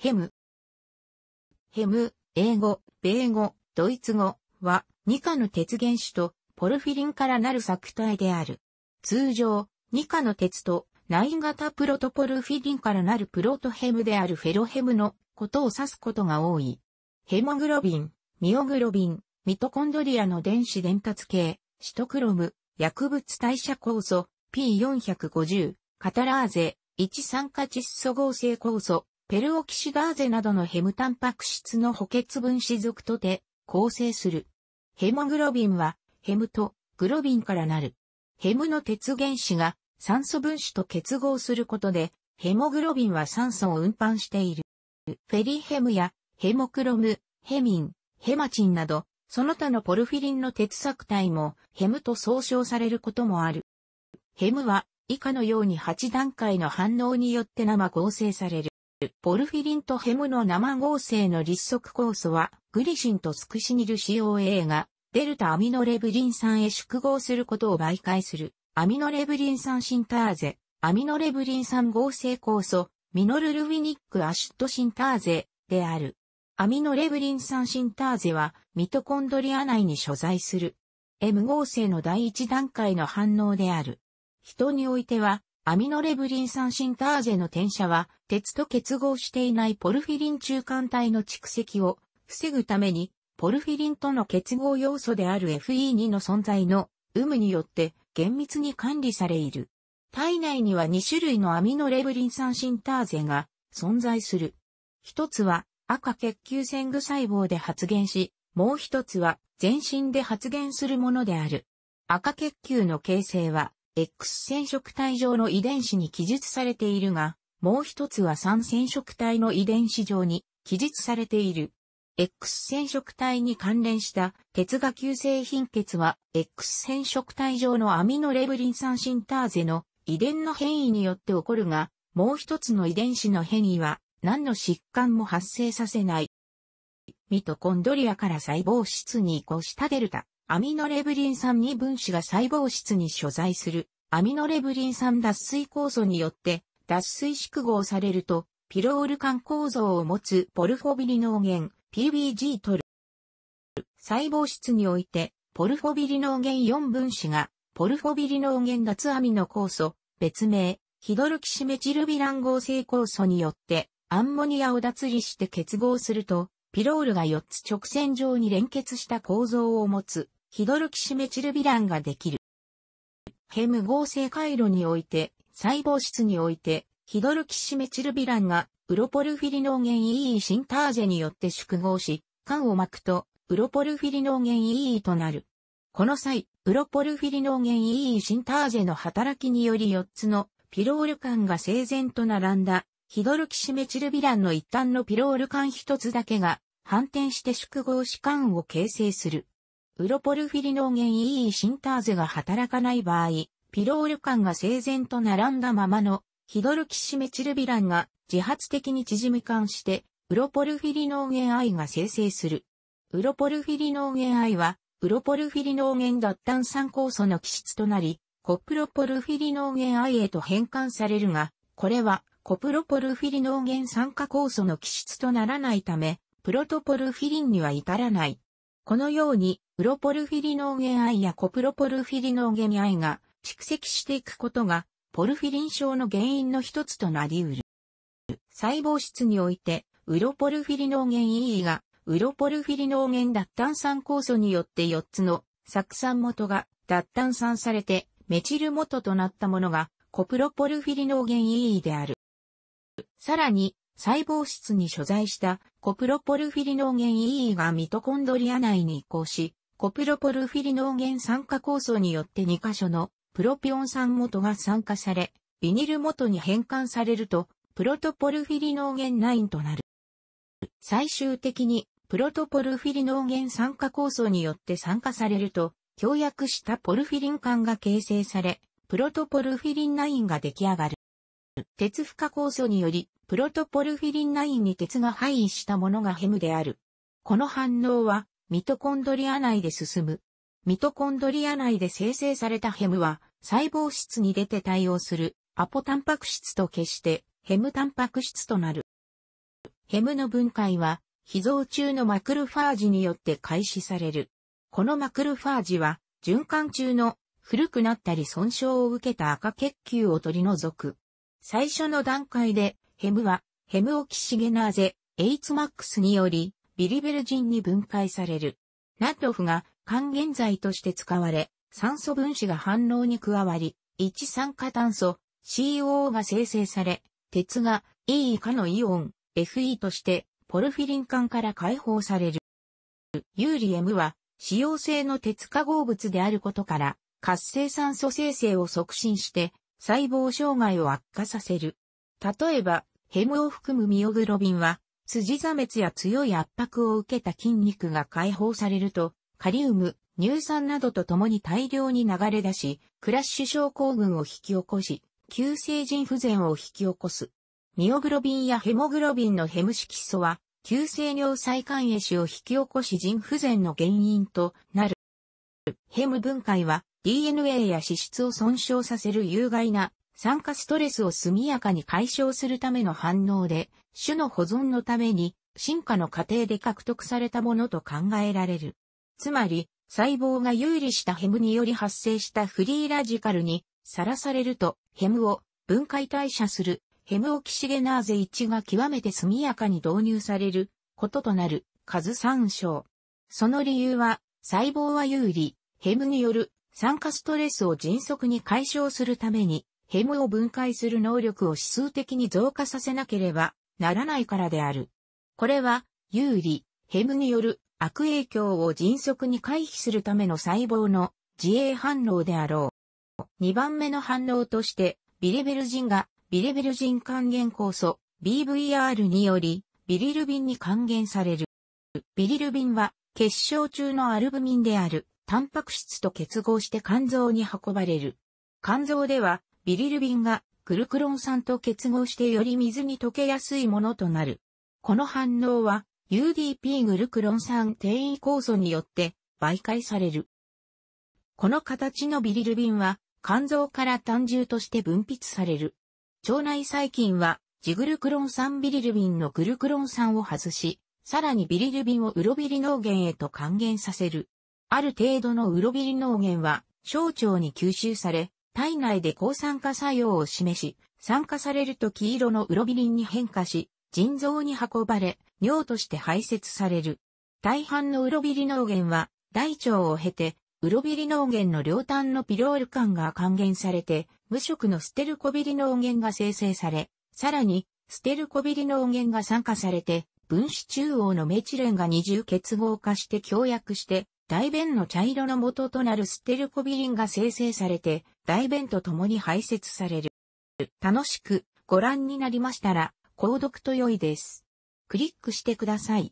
ヘム。ヘム、英語、米語、ドイツ語は、2価の鉄原子とポルフィリンからなる作体である。通常、2価の鉄とナイン型プロトポルフィリンからなるプロトヘムであるフェロヘムのことを指すことが多い。ヘモグロビン、ミオグロビン、ミトコンドリアの電子伝達系、シトクロム、薬物代謝酵素、P450、カタラーゼ、一酸化窒素合成酵素、ペルオキシダーゼなどのヘムタンパク質の補欠分子属とて構成する。ヘモグロビンはヘムとグロビンからなる。ヘムの鉄原子が酸素分子と結合することでヘモグロビンは酸素を運搬している。フェリヘムやヘモクロム、ヘミン、ヘマチンなど、その他のポルフィリンの鉄作体もヘムと総称されることもある。ヘムは以下のように8段階の反応によって生合成される。ポルフィリンとヘムの生合成の立足酵素は、グリシンとスクシニル COA が、デルタアミノレブリン酸へ縮合することを媒介する、アミノレブリン酸シンターゼ、アミノレブリン酸合成酵素、ミノルルウィニックアシットシンターゼ、である。アミノレブリン酸シンターゼは、ミトコンドリア内に所在する。M 合成の第一段階の反応である。人においては、アミノレブリン酸シンターゼの転写は、鉄と結合していないポルフィリン中間体の蓄積を防ぐために、ポルフィリンとの結合要素である FE2 の存在の有無によって厳密に管理されいる。体内には2種類のアミノレブリン酸シンターゼが存在する。一つは赤血球線具細胞で発現し、もう一つは全身で発現するものである。赤血球の形成は X 染色体上の遺伝子に記述されているが、もう一つは3染色体の遺伝子上に記述されている。X 染色体に関連した鉄が急性貧血は X 染色体上のアミノレブリン酸シンターゼの遺伝の変異によって起こるが、もう一つの遺伝子の変異は何の疾患も発生させない。ミトコンドリアから細胞質に移行したデルタアミノレブリン酸2分子が細胞質に所在するアミノレブリン酸脱水酵素によって脱水縮合されるとピロール間構造を持つポルフォビリノーゲン PBG トル。細胞質においてポルフォビリノーゲン4分子がポルフォビリノーゲン脱アミノ酵素別名ヒドルキシメチルビラン合成酵素によってアンモニアを脱離して結合するとピロールが4つ直線上に連結した構造を持つヒドルキシメチルビランができる。ヘム合成回路において、細胞質において、ヒドルキシメチルビランが、ウロポルフィリノーゲン EE シンターゼによって縮合し、管を巻くと、ウロポルフィリノーゲン EE となる。この際、ウロポルフィリノーゲン EE シンターゼの働きにより4つのピロール管が整然と並んだ、ヒドルキシメチルビランの一端のピロール管一つだけが反転して縮合し管を形成する。ウロポルフィリノーゲン EE シンターゼが働かない場合、ピロール間が整然と並んだままのヒドルキシメチルビランが自発的に縮み間して、ウロポルフィリノーゲン I が生成する。ウロポルフィリノーゲン I は、ウロポルフィリノーゲン脱炭酸酵素の基質となり、コプロポルフィリノーゲン I へと変換されるが、これはコプロポルフィリノーゲン酸化酵素の基質とならないため、プロトポルフィリンには至らない。このように、プロポルフィリノーゲン愛やコプロポルフィリノーゲン愛が蓄積していくことが、ポルフィリン症の原因の一つとなり得る。細胞質において、ウロポルフィリノーゲン EE が、ウロポルフィリノーゲン脱炭酸酵素によって4つの酢酸元が脱炭酸されて、メチル元となったものが、コプロポルフィリノーゲン EE である。さらに、細胞質に所在したコプロポルフィリノーゲン EE がミトコンドリア内に移行し、コプロポルフィリノーゲン酸化酵素によって2箇所のプロピオン酸元が酸化され、ビニル元に変換されると、プロトポルフィリノーゲン9となる。最終的に、プロトポルフィリノーゲン酸化酵素によって酸化されると、強薬したポルフィリン管が形成され、プロトポルフィリン9が出来上がる。鉄負荷酵素により、プロトポルフィリン9に鉄が配位したものがヘムである。この反応は、ミトコンドリア内で進む。ミトコンドリア内で生成されたヘムは、細胞質に出て対応する、アポタンパク質と決して、ヘムタンパク質となる。ヘムの分解は、脾臓中のマクロファージによって開始される。このマクロファージは、循環中の古くなったり損傷を受けた赤血球を取り除く最初の段階で、ヘムは、ヘムオキシゲナーゼ、HMAX により、ビリベルジンに分解される。ナトフが還元剤として使われ、酸素分子が反応に加わり、一酸化炭素、COO が生成され、鉄が E 以下のイオン、FE として、ポルフィリン管から解放される。ユーリエムは、使用性の鉄化合物であることから、活性酸素生成を促進して、細胞障害を悪化させる。例えば、ヘムを含むミオグロビンは、筋座滅や強い圧迫を受けた筋肉が解放されると、カリウム、乳酸などと共に大量に流れ出し、クラッシュ症候群を引き起こし、急性腎不全を引き起こす。ミオグロビンやヘモグロビンのヘム色素は、急性尿細管炎症を引き起こし腎不全の原因となる。ヘム分解は、DNA や脂質を損傷させる有害な酸化ストレスを速やかに解消するための反応で、種の保存のために進化の過程で獲得されたものと考えられる。つまり、細胞が有利したヘムにより発生したフリーラジカルにさらされると、ヘムを分解代謝するヘムオキシゲナーゼ1が極めて速やかに導入されることとなる数参照。その理由は、細胞は有利、ヘムによる酸化ストレスを迅速に解消するために、ヘムを分解する能力を指数的に増加させなければならないからである。これは、有利、ヘムによる悪影響を迅速に回避するための細胞の自衛反応であろう。2番目の反応として、ビレベルジンがビレベルジン還元酵素 BVR によりビリルビンに還元される。ビリルビンは結晶中のアルブミンであるタンパク質と結合して肝臓に運ばれる。肝臓では、ビリルビンがグルクロン酸と結合してより水に溶けやすいものとなる。この反応は UDP グルクロン酸転移酵素によって媒介される。この形のビリルビンは肝臓から単重として分泌される。腸内細菌はジグルクロン酸ビリルビンのグルクロン酸を外し、さらにビリルビンをウロビリ脳源へと還元させる。ある程度のウロビリノーゲンは、小腸に吸収され、体内で抗酸化作用を示し、酸化されると黄色のウロビリンに変化し、腎臓に運ばれ、尿として排泄される。大半のウロビリノーゲンは、大腸を経て、ウロビリノーゲンの両端のピロール管が還元されて、無色のステルコビリノーゲンが生成され、さらに、ステルコビリノーゲンが酸化されて、分子中央のメチレンが二重結合化して強薬して、大便の茶色の元となるステルコビリンが生成されて、大便と共に排泄される。楽しくご覧になりましたら、購読と良いです。クリックしてください。